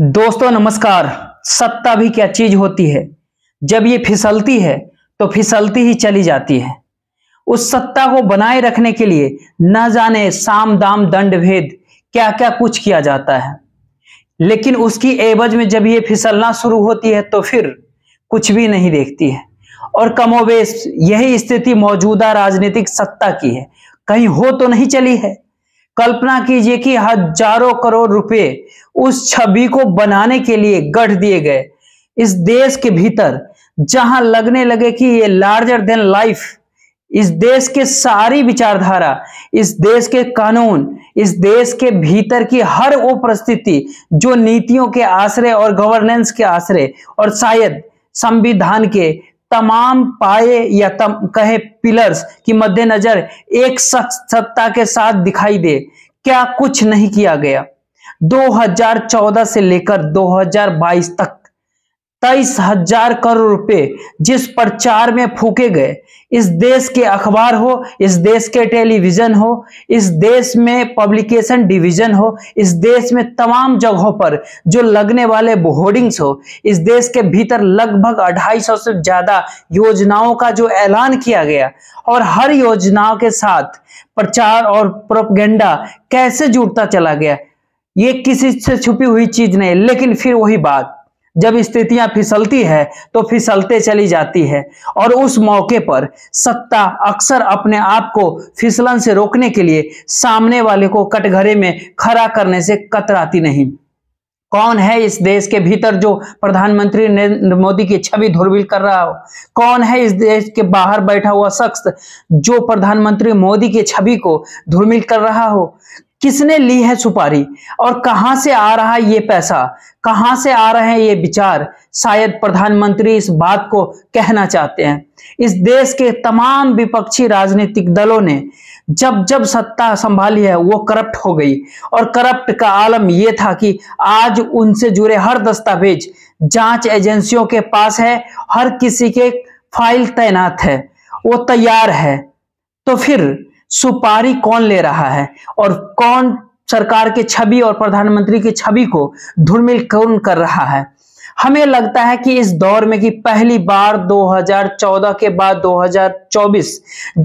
दोस्तों नमस्कार सत्ता भी क्या चीज होती है जब ये फिसलती है तो फिसलती ही चली जाती है उस सत्ता को बनाए रखने के लिए न जाने साम दाम दंड भेद क्या क्या कुछ किया जाता है लेकिन उसकी एवज में जब ये फिसलना शुरू होती है तो फिर कुछ भी नहीं देखती है और कमोवेश यही स्थिति मौजूदा राजनीतिक सत्ता की है कहीं हो तो नहीं चली है कल्पना कीजिए कि हजारों करोड़ रुपए उस छवि को बनाने के लिए गढ़ दिए गए इस देश के भीतर जहां लगने लगे कि ये लार्जर देन लाइफ इस देश के सारी विचारधारा इस देश के कानून इस देश के भीतर की हर वो परिस्थिति जो नीतियों के आश्रय और गवर्नेंस के आश्रय और शायद संविधान के तमाम पाए या तम, कहे पिलर्स की मद्देनजर एक सत्ता के साथ दिखाई दे क्या कुछ नहीं किया गया 2014 से लेकर 2022 तक तेईस हजार करोड़ रुपए जिस प्रचार में फूके गए इस देश के अखबार हो इस देश के टेलीविजन हो इस देश में पब्लिकेशन डिवीजन हो इस देश में तमाम जगहों पर जो लगने वाले होर्डिंग्स हो इस देश के भीतर लगभग अढ़ाई सौ से ज्यादा योजनाओं का जो ऐलान किया गया और हर योजनाओं के साथ प्रचार और प्रोपगेंडा कैसे जुड़ता चला गया ये किसी से छुपी हुई चीज नहीं लेकिन फिर वही बात जब स्थितियां फिसलती है तो फिसलते चली जाती है और उस मौके पर सत्ता अक्सर अपने आप को फिसलन से रोकने के लिए सामने वाले को कटघरे में खड़ा करने से कतराती नहीं कौन है इस देश के भीतर जो प्रधानमंत्री नरेंद्र मोदी की छवि धुरबिल कर रहा हो कौन है इस देश के बाहर बैठा हुआ शख्स जो प्रधानमंत्री मोदी की छवि को धुरमिल कर रहा हो किसने ली है सुपारी और कहां से आ रहा है ये पैसा कहां से आ रहे हैं ये विचार शायद प्रधानमंत्री इस बात को कहना चाहते हैं इस देश के तमाम विपक्षी राजनीतिक दलों ने जब जब सत्ता संभाली है वो करप्ट हो गई और करप्ट का आलम यह था कि आज उनसे जुड़े हर दस्तावेज जांच एजेंसियों के पास है हर किसी के फाइल तैनात है वो तैयार है तो फिर सुपारी कौन ले रहा है और कौन सरकार के छवि और प्रधानमंत्री की छवि को धुरमिल कौन कर रहा है हमें लगता है कि इस दौर में कि पहली बार 2014 के बाद 2024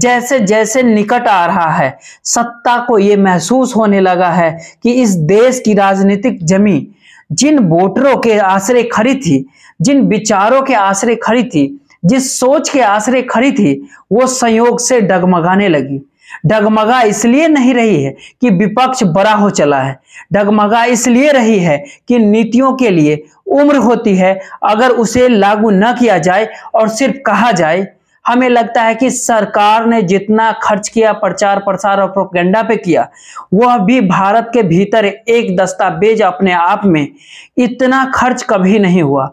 जैसे जैसे निकट आ रहा है सत्ता को ये महसूस होने लगा है कि इस देश की राजनीतिक जमी जिन वोटरों के आश्रय खड़ी थी जिन विचारों के आश्रय खड़ी थी जिस सोच के आश्रय खड़ी थी वो संयोग से डगमगाने लगी डगमगा इसलिए नहीं रही है कि विपक्ष बड़ा हो चला है डगमगा इसलिए रही है कि नीतियों के लिए उम्र होती है अगर उसे लागू न किया जाए और सिर्फ कहा जाए हमें लगता है कि सरकार ने जितना खर्च किया प्रचार प्रसार और प्रोपगेंडा पे किया वह भी भारत के भीतर एक दस्तावेज अपने आप में इतना खर्च कभी नहीं हुआ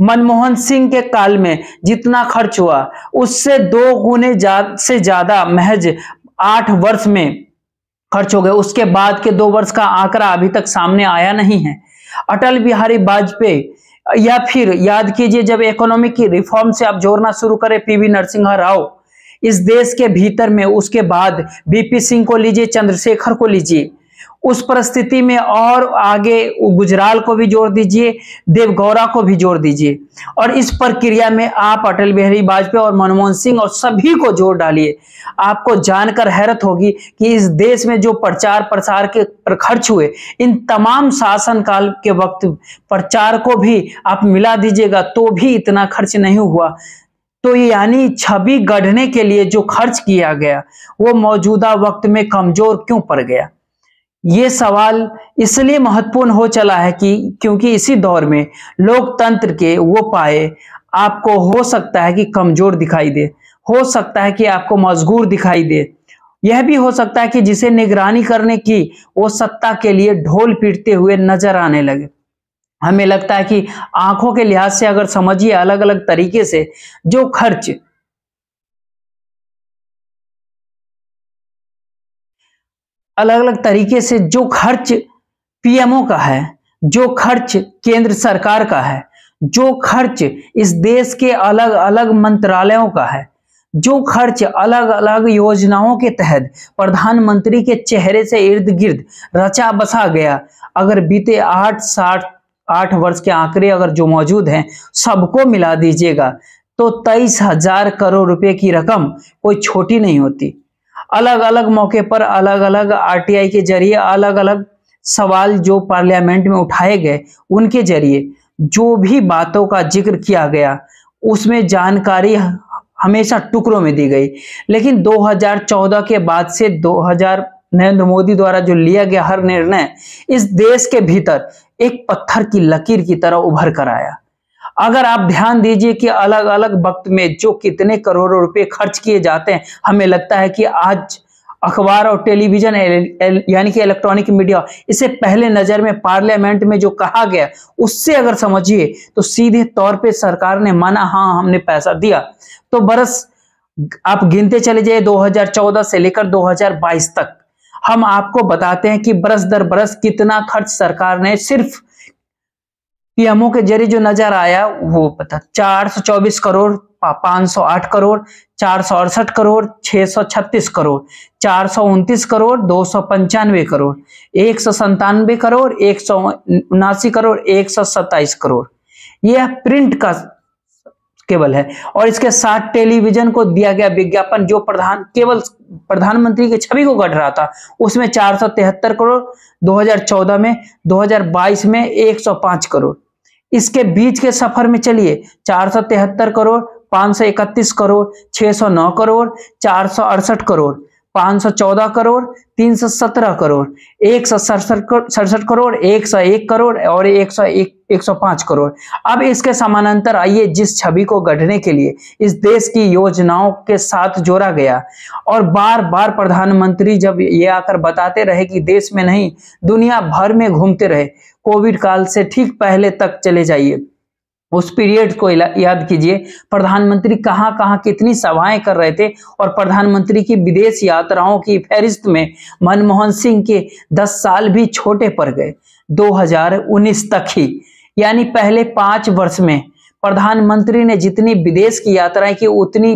मनमोहन सिंह के काल में जितना खर्च हुआ उससे दो गुने जा, से ज्यादा महज आठ वर्ष में खर्च हो गए उसके बाद के दो वर्ष का आंकड़ा अभी तक सामने आया नहीं है अटल बिहारी वाजपेयी या फिर याद कीजिए जब इकोनॉमिक की रिफॉर्म से आप जोड़ना शुरू करें पीवी नरसिंह राव इस देश के भीतर में उसके बाद बीपी सिंह को लीजिए चंद्रशेखर को लीजिए उस परिस्थिति में और आगे गुजराल को भी जोड़ दीजिए देवगौरा को भी जोड़ दीजिए और इस प्रक्रिया में आप अटल बिहारी वाजपेयी और मनमोहन सिंह और सभी को जोड़ डालिए आपको जानकर हैरत होगी कि इस देश में जो प्रचार प्रसार के पर खर्च हुए इन तमाम शासनकाल के वक्त प्रचार को भी आप मिला दीजिएगा तो भी इतना खर्च नहीं हुआ तो यानी छवि गढ़ने के लिए जो खर्च किया गया वो मौजूदा वक्त में कमजोर क्यों पड़ गया ये सवाल इसलिए महत्वपूर्ण हो चला है कि क्योंकि इसी दौर में लोकतंत्र के वो पाए आपको हो सकता है कि कमजोर दिखाई दे हो सकता है कि आपको मजबूर दिखाई दे यह भी हो सकता है कि जिसे निगरानी करने की वो सत्ता के लिए ढोल पीटते हुए नजर आने लगे हमें लगता है कि आंखों के लिहाज से अगर समझिए अलग अलग तरीके से जो खर्च अलग अलग तरीके से जो खर्च पीएमओ का है जो खर्च केंद्र सरकार का है जो खर्च इस देश के अलग अलग मंत्रालयों का है जो खर्च अलग अलग योजनाओं के तहत प्रधानमंत्री के चेहरे से इर्द गिर्द रचा बसा गया अगर बीते आठ साठ आठ वर्ष के आंकड़े अगर जो मौजूद हैं सबको मिला दीजिएगा तो तेईस हजार करोड़ रुपए की रकम कोई छोटी नहीं होती अलग अलग मौके पर अलग अलग आरटीआई के जरिए अलग अलग सवाल जो पार्लियामेंट में उठाए गए उनके जरिए जो भी बातों का जिक्र किया गया उसमें जानकारी हमेशा टुकड़ों में दी गई लेकिन 2014 के बाद से 2000 नरेंद्र मोदी द्वारा जो लिया गया हर निर्णय इस देश के भीतर एक पत्थर की लकीर की तरह उभर कर आया अगर आप ध्यान दीजिए कि अलग अलग वक्त में जो कितने करोड़ों रुपए खर्च किए जाते हैं हमें लगता है कि आज अखबार और टेलीविजन यानी कि इलेक्ट्रॉनिक मीडिया इसे पहले नज़र में पार्लियामेंट में जो कहा गया उससे अगर समझिए तो सीधे तौर पे सरकार ने माना हाँ हमने पैसा दिया तो बरस आप गिनते चले जाइए 2014 से लेकर 2022 तक हम आपको बताते हैं कि बरस दर बरस कितना खर्च सरकार ने सिर्फ पीएमओ के जरिए जो नजर आया वो पता 424 करोड़ 508 करोड़ चार करोड़ 636 करोड़ चार करोड़ दो करोड़ एक सौ करोड़ एक करोड़ एक करोड़ यह प्रिंट का केवल है और इसके साथ टेलीविजन को दिया गया विज्ञापन जो प्रधान केवल प्रधानमंत्री के छवि को गढ़ रहा था उसमें तिहत्तर करोड़ 2014 में 2022 में 105 करोड़ इसके बीच के सफर में चलिए चार सौ तिहत्तर करोड़ पाँच सौ इकतीस करोड़ छः सौ नौ करोड़ चार सौ अड़सठ करोड़ 514 सौ चौदह करोड़ तीन सौ सत्रह करोड़ एक सौ सड़सठ करोड़ एक सौ एक करोड़ और एक सौ एक एक सौ पांच करोड़ अब इसके समानांतर आइए जिस छवि को गढ़ने के लिए इस देश की योजनाओं के साथ जोड़ा गया और बार बार प्रधानमंत्री जब ये आकर बताते रहे कि देश में नहीं दुनिया भर में घूमते रहे कोविड काल से ठीक पहले तक चले जाइए उस पीरियड को याद कीजिए प्रधानमंत्री कहाँ कहाँ कितनी सभाएं कर रहे थे और प्रधानमंत्री की विदेश यात्राओं की फहरिस्त में मनमोहन सिंह के 10 साल भी छोटे पड़ गए 2019 तक ही यानी पहले पांच वर्ष में प्रधानमंत्री ने जितनी विदेश की यात्राएं की उतनी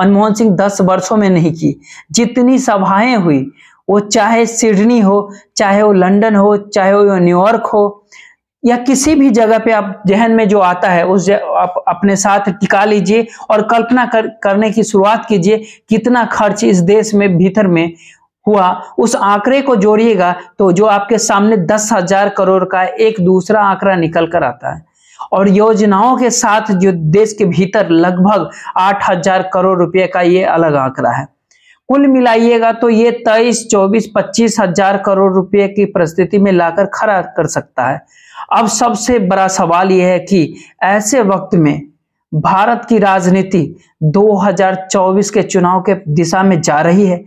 मनमोहन सिंह दस वर्षों में नहीं की जितनी सभाएं हुई वो चाहे सिडनी हो चाहे वो लंदन हो चाहे वो न्यूयॉर्क हो या किसी भी जगह पे आप जहन में जो आता है उस आप अपने साथ टिका लीजिए और कल्पना कर, करने की शुरुआत कीजिए कितना खर्च इस देश में भीतर में हुआ उस आंकड़े को जोड़िएगा तो जो आपके सामने दस हजार करोड़ का एक दूसरा आंकड़ा निकल कर आता है और योजनाओं के साथ जो देश के भीतर लगभग आठ हजार करोड़ रुपए का ये अलग आंकड़ा है कुल मिलाइएगा तो ये तेईस चौबीस पच्चीस हजार करोड़ रुपए की परिस्थिति में लाकर खड़ा कर सकता है अब सबसे बड़ा सवाल यह है कि ऐसे वक्त में भारत की राजनीति 2024 के चुनाव के दिशा में जा रही है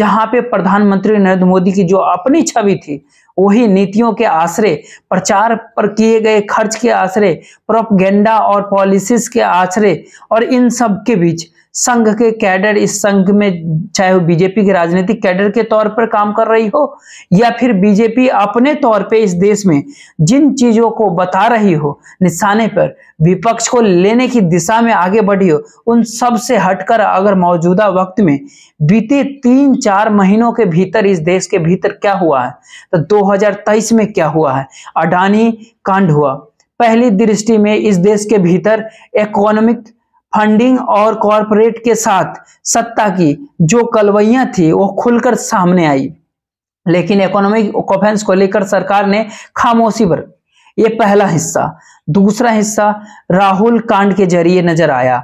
जहां पे प्रधानमंत्री नरेंद्र मोदी की जो अपनी छवि थी वही नीतियों के आश्रय प्रचार पर किए गए खर्च के आश्रय प्रोपगेंडा और पॉलिसीज के आश्रय और इन सब के बीच संघ के कैडर इस संघ में चाहे वो बीजेपी के राजनीतिक कैडर के तौर पर काम कर रही हो या फिर बीजेपी अपने तौर पे इस देश में जिन चीजों को बता रही हो निशाने पर विपक्ष को लेने की दिशा में आगे बढ़ी हो उन सब से हटकर अगर मौजूदा वक्त में बीते तीन चार महीनों के भीतर इस देश के भीतर क्या हुआ है तो दो में क्या हुआ है अडानी कांड हुआ पहली दृष्टि में इस देश के भीतर इकोनॉमिक फंडिंग और कॉरपोरेट के साथ सत्ता की जो कलवैया थी वो खुलकर सामने आई लेकिन इकोनॉमिक ऑफेंस को लेकर सरकार ने खामोशी पर ये पहला हिस्सा दूसरा हिस्सा राहुल कांड के जरिए नजर आया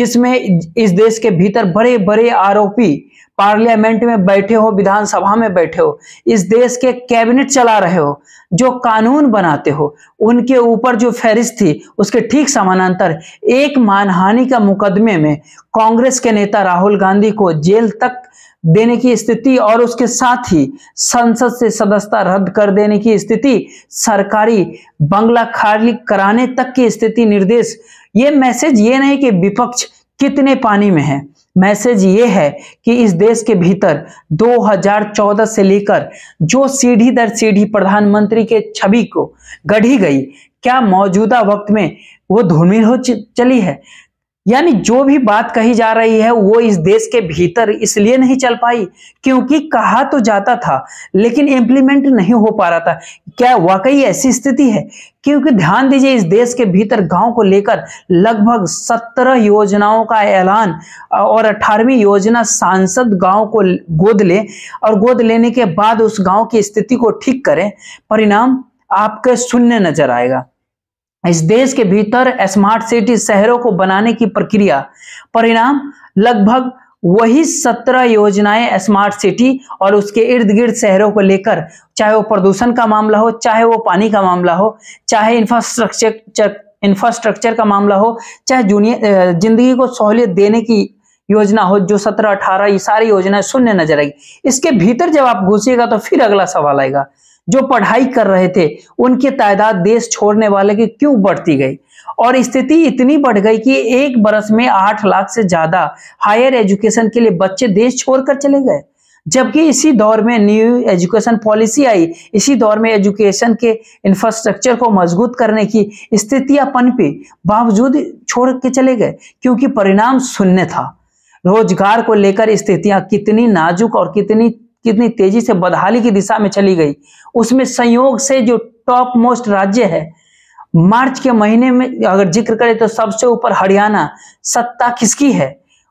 जिसमें इस देश के भीतर बड़े बड़े आरोपी पार्लियामेंट में बैठे हो विधानसभा में बैठे हो इस देश के कैबिनेट चला रहे हो जो कानून बनाते हो उनके ऊपर जो फहरिस्त थी उसके ठीक समानांतर एक मानहानि का मुकदमे में कांग्रेस के नेता राहुल गांधी को जेल तक देने की स्थिति और उसके साथ ही संसद से सदस्यता रद्द कर देने की स्थिति सरकारी बंगला खाली कराने तक की स्थिति निर्देश ये मैसेज ये नहीं कि विपक्ष कितने पानी में है मैसेज ये है कि इस देश के भीतर 2014 से लेकर जो सीढ़ी दर सीढ़ी प्रधानमंत्री के छवि को गढ़ी गई क्या मौजूदा वक्त में वो धूमिल हो चली है यानी जो भी बात कही जा रही है वो इस देश के भीतर इसलिए नहीं चल पाई क्योंकि कहा तो जाता था लेकिन इम्प्लीमेंट नहीं हो पा रहा था क्या वाकई ऐसी स्थिति है क्योंकि ध्यान दीजिए इस देश के भीतर गांव को लेकर लगभग सत्रह योजनाओं का ऐलान और अठारहवीं योजना सांसद गांव को गोद ले और गोद लेने के बाद उस गांव की स्थिति को ठीक करें परिणाम आपके शून्य नजर आएगा इस देश के भीतर स्मार्ट सिटी शहरों को बनाने की प्रक्रिया परिणाम लगभग वही सत्रह योजनाएं स्मार्ट सिटी और उसके इर्द गिर्द शहरों को लेकर चाहे वो प्रदूषण का मामला हो चाहे वो पानी का मामला हो चाहे इंफ्रास्ट्रक्चर इंफ्रास्ट्रक्चर का मामला हो चाहे जूनियर जिंदगी को सहूलियत देने की योजना हो जो सत्रह अठारह ये सारी योजनाएं शून्य नजर आएगी इसके भीतर जब आप घुसिएगा तो फिर अगला सवाल आएगा जो पढ़ाई कर रहे थे उनकी तादाद देश छोड़ने वाले की क्यों बढ़ती गई और स्थिति इतनी बढ़ गई कि एक बरस में आठ लाख से ज्यादा हायर एजुकेशन के लिए बच्चे देश छोड़कर चले गए जबकि इसी दौर में न्यू एजुकेशन पॉलिसी आई इसी दौर में एजुकेशन के इंफ्रास्ट्रक्चर को मजबूत करने की स्थितियां पे बावजूद छोड़ के चले गए क्योंकि परिणाम शून्य था रोजगार को लेकर स्थितियां कितनी नाजुक और कितनी कितनी तेजी से बदहाली की दिशा में चली गई उसमें संयोग से जो टॉप मोस्ट राज्य है मार्च के महीने में अगर जिक्र करें तो सबसे ऊपर हरियाणा सत्ता किसकी है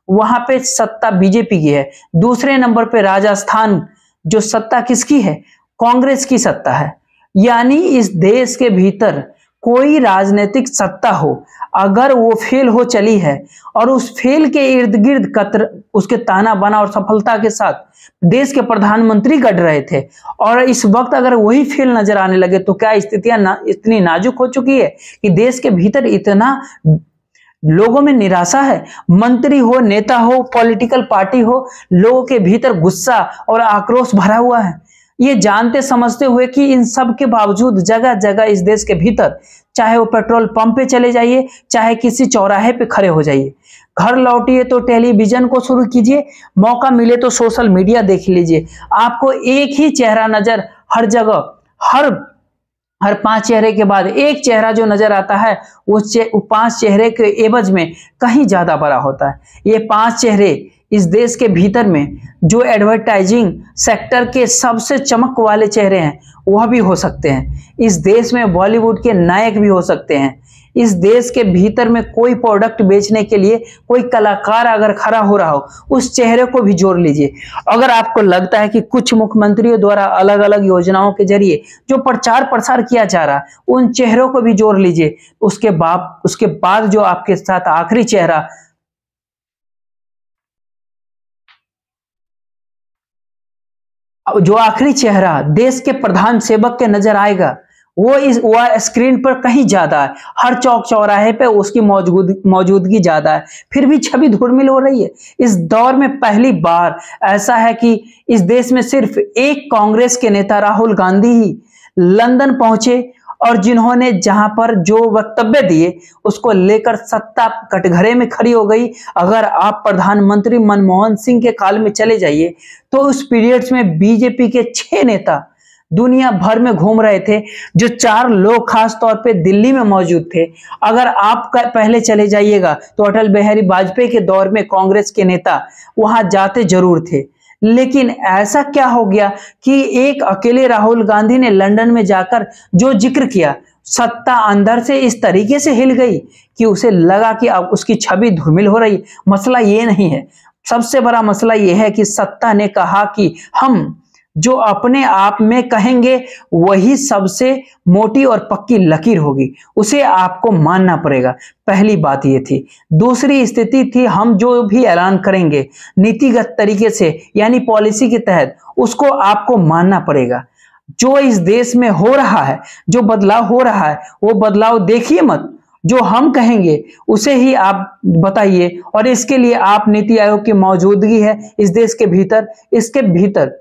वहां पे सत्ता बीजेपी की है दूसरे नंबर पे राजस्थान जो सत्ता किसकी है कांग्रेस की सत्ता है यानी इस देश के भीतर कोई राजनीतिक सत्ता हो अगर वो फेल हो चली है और उस फेल के इर्द गिर्द कतर उसके ताना बना और सफलता के साथ देश के प्रधानमंत्री गढ़ रहे थे और इस वक्त अगर वही फेल नजर आने लगे तो क्या स्थितियां ना, इतनी नाजुक हो चुकी है कि देश के भीतर इतना लोगों में निराशा है मंत्री हो नेता हो पॉलिटिकल पार्टी हो लोगों के भीतर गुस्सा और आक्रोश भरा हुआ है ये जानते समझते हुए कि इन सब के बावजूद जगह जगह इस देश के भीतर चाहे वो पेट्रोल पंप पे चले जाइए चाहे किसी चौराहे पे खड़े हो जाइए घर लौटिए तो टेलीविजन को शुरू कीजिए मौका मिले तो सोशल मीडिया देख लीजिए आपको एक ही चेहरा नजर हर जगह हर हर पांच चेहरे के बाद एक चेहरा जो नजर आता है वो चे, पांच चेहरे के एवज में कहीं ज्यादा बड़ा होता है ये पांच चेहरे इस देश के भीतर में जो एडवर्टाइजिंग सेक्टर के सबसे चमक वाले चेहरे हैं वह भी हो सकते हैं इस देश में बॉलीवुड के नायक भी हो सकते हैं इस देश के भीतर में कोई प्रोडक्ट बेचने के लिए कोई कलाकार अगर खड़ा हो रहा हो उस चेहरे को भी जोड़ लीजिए अगर आपको लगता है कि कुछ मुख्यमंत्रियों द्वारा अलग अलग योजनाओं के जरिए जो प्रचार प्रसार किया जा रहा उन चेहरों को भी जोड़ लीजिए उसके बाद उसके बाद जो आपके साथ आखिरी चेहरा जो आखिरी चेहरा देश के प्रधान सेवक के नजर आएगा वो इस वह स्क्रीन पर कहीं ज्यादा है हर चौक चौराहे पे उसकी मौजूद मौजूदगी ज्यादा है फिर भी छवि धुरमिल हो रही है इस दौर में पहली बार ऐसा है कि इस देश में सिर्फ एक कांग्रेस के नेता राहुल गांधी ही लंदन पहुंचे और जिन्होंने जहां पर जो वक्तव्य दिए उसको लेकर सत्ता कटघरे में खड़ी हो गई अगर आप प्रधानमंत्री मनमोहन सिंह के काल में चले जाइए तो उस पीरियड्स में बीजेपी के छह नेता दुनिया भर में घूम रहे थे जो चार लोग खास तौर पे दिल्ली में मौजूद थे अगर आप पहले चले जाइएगा तो अटल बिहारी वाजपेयी के दौर में कांग्रेस के नेता वहां जाते जरूर थे लेकिन ऐसा क्या हो गया कि एक अकेले राहुल गांधी ने लंदन में जाकर जो जिक्र किया सत्ता अंदर से इस तरीके से हिल गई कि उसे लगा कि अब उसकी छवि धूमिल हो रही मसला ये नहीं है सबसे बड़ा मसला यह है कि सत्ता ने कहा कि हम जो अपने आप में कहेंगे वही सबसे मोटी और पक्की लकीर होगी उसे आपको मानना पड़ेगा पहली बात ये थी दूसरी स्थिति थी हम जो भी ऐलान करेंगे नीतिगत तरीके से यानी पॉलिसी के तहत उसको आपको मानना पड़ेगा जो इस देश में हो रहा है जो बदलाव हो रहा है वो बदलाव देखिए मत जो हम कहेंगे उसे ही आप बताइए और इसके लिए आप नीति आयोग की मौजूदगी है इस देश के भीतर इसके भीतर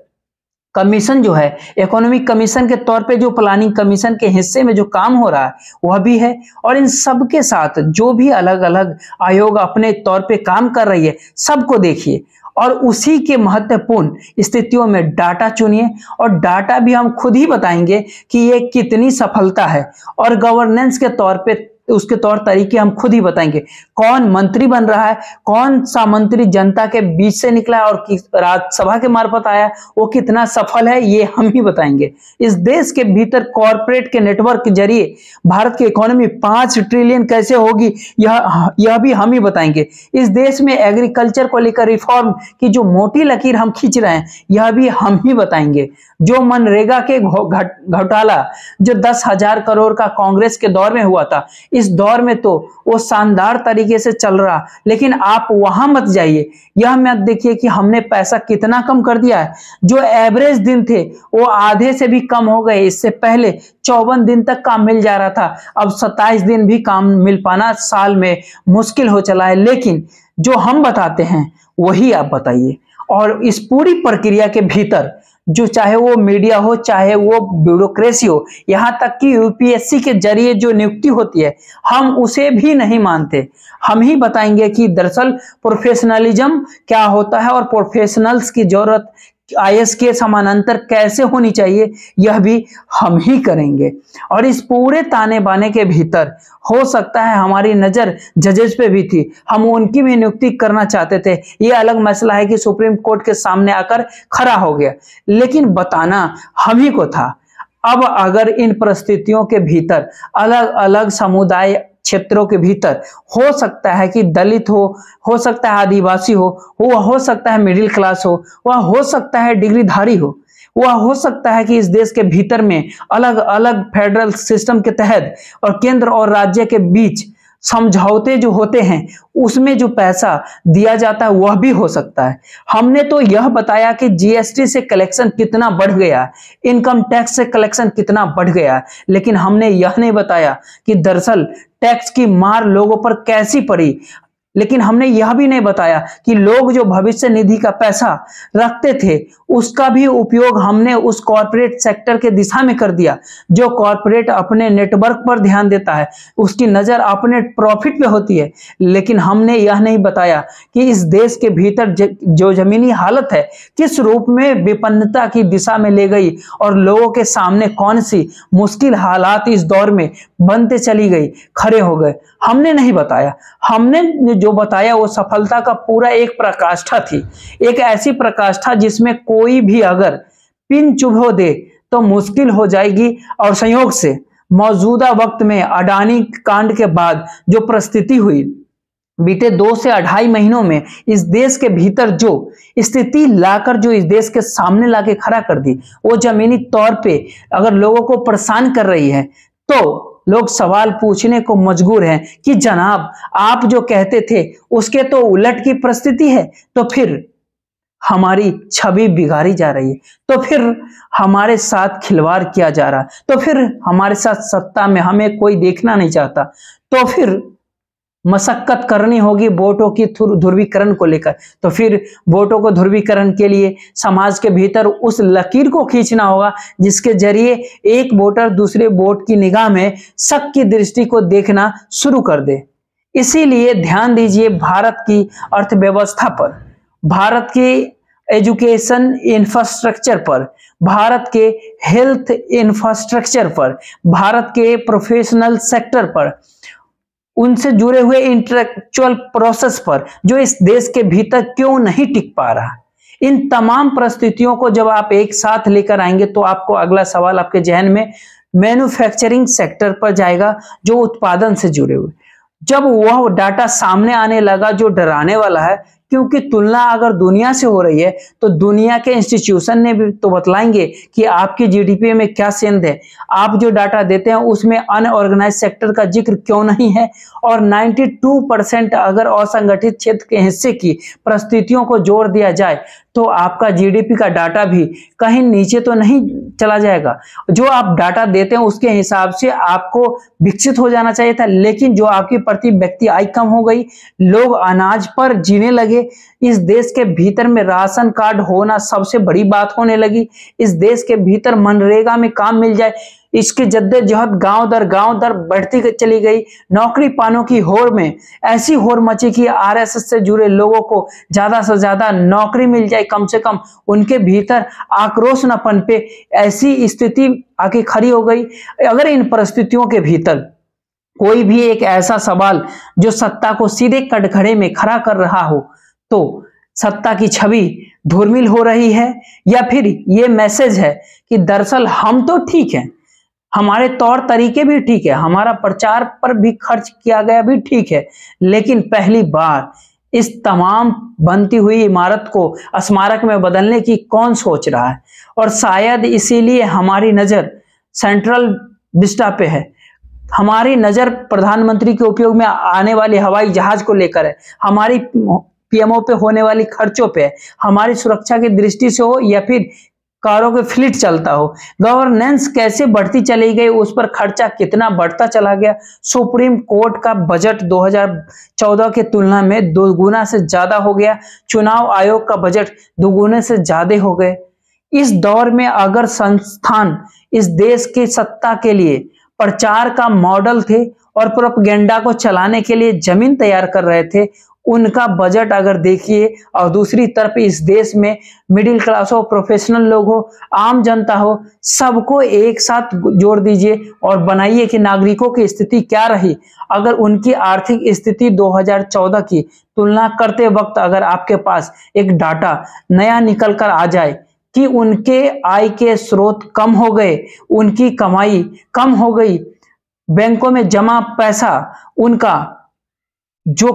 कमीशन जो है इकोनॉमिक कमीशन के तौर पे जो प्लानिंग कमीशन के हिस्से में जो काम हो रहा है वह भी है और इन सब के साथ जो भी अलग अलग आयोग अपने तौर पे काम कर रही है सबको देखिए और उसी के महत्वपूर्ण स्थितियों में डाटा चुनिए और डाटा भी हम खुद ही बताएंगे कि ये कितनी सफलता है और गवर्नेंस के तौर पे तो उसके तौर तरीके हम खुद ही बताएंगे कौन मंत्री बन रहा है कौन सा मंत्री जनता के बीच से निकला और राज्यसभा के मार्फत आया वो कितना सफल है ये हम ही बताएंगे इस देश के भीतर कॉरपोरेट के नेटवर्क के जरिए भारत की इकोनॉमी पांच ट्रिलियन कैसे होगी यह यह भी हम ही बताएंगे इस देश में एग्रीकल्चर को लेकर रिफॉर्म की जो मोटी लकीर हम खींच रहे हैं यह भी हम ही बताएंगे जो मनरेगा के घोटाला जो दस हजार करोड़ का कांग्रेस के दौर में हुआ था इस दौर में तो वो शानदार तरीके से चल रहा लेकिन आप वहां मत जाइए यह मत देखिए कि हमने पैसा कितना कम कर दिया है जो एवरेज दिन थे वो आधे से भी कम हो गए इससे पहले चौवन दिन तक काम मिल जा रहा था अब सत्ताईस दिन भी काम मिल पाना साल में मुश्किल हो चला है लेकिन जो हम बताते हैं वही आप बताइए और इस पूरी प्रक्रिया के भीतर जो चाहे वो मीडिया हो चाहे वो ब्यूरोक्रेसी हो यहाँ तक कि यूपीएससी के जरिए जो नियुक्ति होती है हम उसे भी नहीं मानते हम ही बताएंगे कि दरअसल प्रोफेशनलिज्म क्या होता है और प्रोफेशनल्स की जरूरत आई के समानांतर कैसे होनी चाहिए यह भी हम ही करेंगे और इस पूरे ताने बाने के भीतर हो सकता है हमारी नज़र जजेस पे भी थी हम उनकी भी नियुक्ति करना चाहते थे यह अलग मसला है कि सुप्रीम कोर्ट के सामने आकर खड़ा हो गया लेकिन बताना हम ही को था अब अगर इन परिस्थितियों के भीतर अलग अलग समुदाय क्षेत्रों के भीतर हो सकता है कि दलित हो हो सकता है आदिवासी हो वह हो सकता है मिडिल क्लास हो वह हो सकता है डिग्रीधारी हो वह हो सकता है कि इस देश के भीतर में अलग अलग फेडरल सिस्टम के तहत और केंद्र और राज्य के बीच समझौते जो होते हैं उसमें जो पैसा दिया जाता है वह भी हो सकता है हमने तो यह बताया कि जीएसटी से कलेक्शन कितना बढ़ गया इनकम टैक्स से कलेक्शन कितना बढ़ गया लेकिन हमने यह नहीं बताया कि दरअसल टैक्स की मार लोगों पर कैसी पड़ी लेकिन हमने यह भी नहीं बताया कि लोग जो भविष्य निधि का पैसा रखते थे उसका भी उपयोग हमने उस कॉरपोरेट सेक्टर के दिशा में कर दिया जो कॉरपोरेट अपने नेटवर्क पर ध्यान देता है उसकी नज़र अपने प्रॉफिट पे होती है लेकिन हमने यह नहीं बताया कि इस देश के भीतर जो ज़मीनी हालत है किस रूप में विपन्नता की दिशा में ले गई और लोगों के सामने कौन सी मुश्किल हालात इस दौर में बनते चली गई खड़े हो गए हमने नहीं बताया हमने जो जो बताया वो सफलता का पूरा एक प्रकाष्ठा थी एक ऐसी प्रकाष्ठा जिसमें कोई भी अगर पिन चुभो दे तो मुश्किल हो जाएगी और संयोग से मौजूदा वक्त में अडानी कांड के बाद जो परिस्थिति हुई बीते दो से अढ़ाई महीनों में इस देश के भीतर जो स्थिति लाकर जो इस देश के सामने लाके खड़ा कर दी वो जमीनी तौर पे अगर लोगों को परेशान कर रही है तो लोग सवाल पूछने को मजबूर हैं कि जनाब आप जो कहते थे उसके तो उलट की परिस्थिति है तो फिर हमारी छवि बिगाड़ी जा रही है तो फिर हमारे साथ खिलवाड़ किया जा रहा तो फिर हमारे साथ सत्ता में हमें कोई देखना नहीं चाहता तो फिर मशक्क़त करनी होगी वोटों की ध्रुवीकरण को लेकर तो फिर वोटों को ध्रुवीकरण के लिए समाज के भीतर उस लकीर को खींचना होगा जिसके जरिए एक वोटर दूसरे वोट की निगाह में शक की दृष्टि को देखना शुरू कर दे इसीलिए ध्यान दीजिए भारत की अर्थव्यवस्था पर भारत की एजुकेशन इंफ्रास्ट्रक्चर पर भारत के हेल्थ इंफ्रास्ट्रक्चर पर भारत के प्रोफेशनल सेक्टर पर उनसे जुड़े हुए इंटेलेक्चुअल प्रोसेस पर जो इस देश के भीतर क्यों नहीं टिक पा रहा इन तमाम परिस्थितियों को जब आप एक साथ लेकर आएंगे तो आपको अगला सवाल आपके जहन में मैन्युफैक्चरिंग सेक्टर पर जाएगा जो उत्पादन से जुड़े हुए जब वह डाटा सामने आने लगा जो डराने वाला है क्योंकि तुलना अगर दुनिया से हो रही है तो दुनिया के इंस्टीट्यूशन ने भी तो बतलाएंगे कि आपके जीडीपी में क्या सेंध है आप जो डाटा देते हैं उसमें अनऑर्गेनाइज सेक्टर का जिक्र क्यों नहीं है और 92 परसेंट अगर असंगठित क्षेत्र के हिस्से की परिस्थितियों को जोड़ दिया जाए तो आपका जीडीपी का डाटा भी कहीं नीचे तो नहीं चला जाएगा जो आप डाटा देते हैं उसके हिसाब से आपको विकसित हो जाना चाहिए था लेकिन जो आपकी प्रति व्यक्ति आय कम हो गई लोग अनाज पर जीने लगे लगे इस देश के भीतर में राशन कार्ड होना सबसे बड़ी बात होने लगी इस देश के भीतर मनरेगा में काम मिल जाए इसकी जद्दोजहद गांव दर गांव दर बढ़ती चली गई नौकरी पानों की होर में ऐसी होर मची कि आरएसएस से जुड़े लोगों को ज्यादा से ज्यादा नौकरी मिल जाए कम से कम उनके भीतर आक्रोश न पनपे ऐसी स्थिति आके खड़ी हो गई अगर इन परिस्थितियों के भीतर कोई भी एक ऐसा सवाल जो सत्ता को सीधे कटघरे में खड़ा कर रहा हो तो सत्ता की छवि धूर्मिल हो रही है या फिर ये मैसेज है कि दरअसल हम तो ठीक हैं हमारे तौर तरीके भी ठीक है हमारा प्रचार पर भी खर्च किया गया भी ठीक है लेकिन पहली बार इस तमाम बनती हुई इमारत को स्मारक में बदलने की कौन सोच रहा है और शायद इसीलिए हमारी नज़र सेंट्रल विस्टा पे है हमारी नज़र प्रधानमंत्री के उपयोग में आने वाले हवाई जहाज को लेकर है हमारी पीएमओ पे होने वाली खर्चों पे हमारी सुरक्षा की दृष्टि से हो या फिर कारों के फ्लिट चलता हो गवर्नेंस कैसे बढ़ती चली गई उस पर खर्चा कितना बढ़ता चला गया सुप्रीम कोर्ट का बजट 2014 के तुलना में दोगुना से ज्यादा हो गया चुनाव आयोग का बजट दोगुने से ज्यादा हो गए इस दौर में अगर संस्थान इस देश की सत्ता के लिए प्रचार का मॉडल थे और प्रोपगेंडा को चलाने के लिए जमीन तैयार कर रहे थे उनका बजट अगर देखिए और दूसरी तरफ इस देश में मिडिल क्लास हो प्रोफेशनल लोग हो आम जनता हो सबको एक साथ जोड़ दीजिए और बनाइए कि नागरिकों की स्थिति क्या रही अगर उनकी आर्थिक स्थिति 2014 की तुलना करते वक्त अगर आपके पास एक डाटा नया निकल कर आ जाए कि उनके आय के स्रोत कम हो गए उनकी कमाई कम हो गई बैंकों में जमा पैसा उनका जो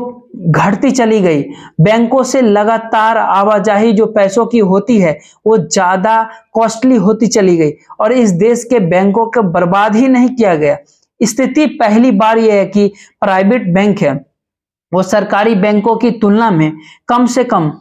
घटती चली गई बैंकों से लगातार आवाजाही जो पैसों की होती है वो ज़्यादा कॉस्टली होती चली गई और इस देश के बैंकों को बर्बाद ही नहीं किया गया स्थिति पहली बार यह है कि प्राइवेट बैंक है वो सरकारी बैंकों की तुलना में कम से कम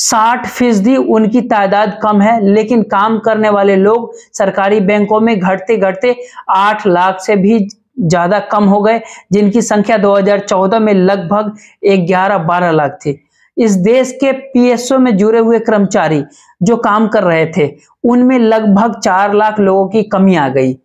साठ फीसदी उनकी तादाद कम है लेकिन काम करने वाले लोग सरकारी बैंकों में घटते घटते आठ लाख से भी ज़्यादा कम हो गए जिनकी संख्या 2014 में लगभग 11-12 लाख थी इस देश के पीएसओ में जुड़े हुए कर्मचारी जो काम कर रहे थे उनमें लगभग चार लाख लोगों की कमी आ गई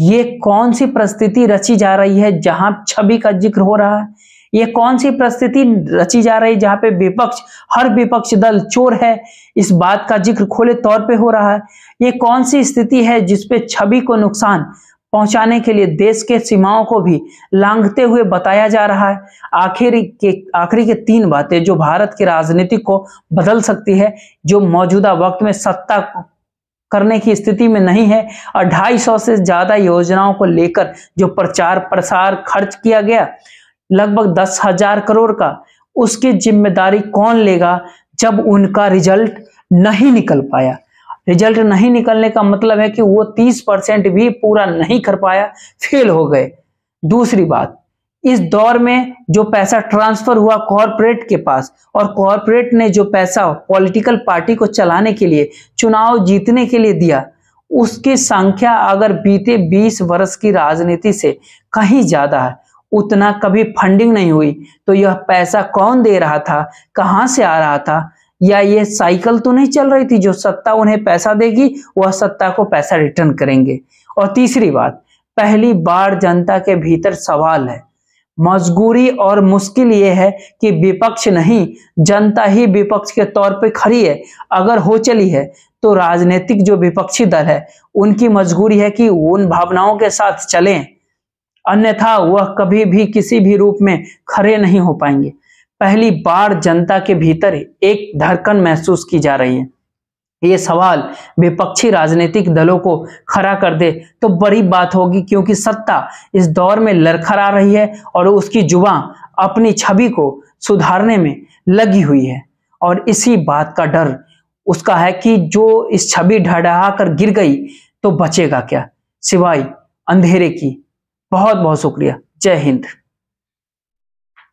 ये कौन सी परिस्थिति रची जा रही है जहां छवि का जिक्र हो रहा है ये कौन सी परिस्थिति रची जा रही है जहां पे विपक्ष हर विपक्ष दल चोर है इस बात का जिक्र खुले तौर पे हो रहा है ये कौन सी स्थिति है जिसपे छवि को नुकसान पहुंचाने के लिए देश के सीमाओं को भी लांघते हुए बताया जा रहा है आखिर के आखिरी के तीन बातें जो भारत की राजनीति को बदल सकती है जो मौजूदा वक्त में सत्ता करने की स्थिति में नहीं है और ढाई सौ से ज्यादा योजनाओं को लेकर जो प्रचार प्रसार खर्च किया गया लगभग दस हजार करोड़ का उसकी जिम्मेदारी कौन लेगा जब उनका रिजल्ट नहीं निकल पाया रिजल्ट नहीं निकलने का मतलब है कि वो तीस परसेंट भी पूरा नहीं कर पाया फेल हो गए दूसरी बात इस दौर में जो पैसा ट्रांसफर हुआ कॉरपोरेट के पास और कॉरपोरेट ने जो पैसा पॉलिटिकल पार्टी को चलाने के लिए चुनाव जीतने के लिए दिया उसकी संख्या अगर बीते 20 वर्ष की राजनीति से कहीं ज्यादा है उतना कभी फंडिंग नहीं हुई तो यह पैसा कौन दे रहा था कहां से आ रहा था या ये साइकिल तो नहीं चल रही थी जो सत्ता उन्हें पैसा देगी वह सत्ता को पैसा रिटर्न करेंगे और तीसरी बात पहली बार जनता के भीतर सवाल है मजबूरी और मुश्किल ये है कि विपक्ष नहीं जनता ही विपक्ष के तौर पे खड़ी है अगर हो चली है तो राजनीतिक जो विपक्षी दल है उनकी मजबूरी है कि उन भावनाओं के साथ चलें अन्यथा वह कभी भी किसी भी रूप में खड़े नहीं हो पाएंगे पहली बार जनता के भीतर एक धड़कन महसूस की जा रही है ये सवाल विपक्षी राजनीतिक दलों को खड़ा कर दे तो बड़ी बात होगी क्योंकि सत्ता इस दौर में लड़खड़ा रही है और उसकी जुबा अपनी छवि को सुधारने में लगी हुई है और इसी बात का डर उसका है कि जो इस छवि ढड़ा कर गिर गई तो बचेगा क्या सिवाय अंधेरे की बहुत बहुत शुक्रिया जय हिंद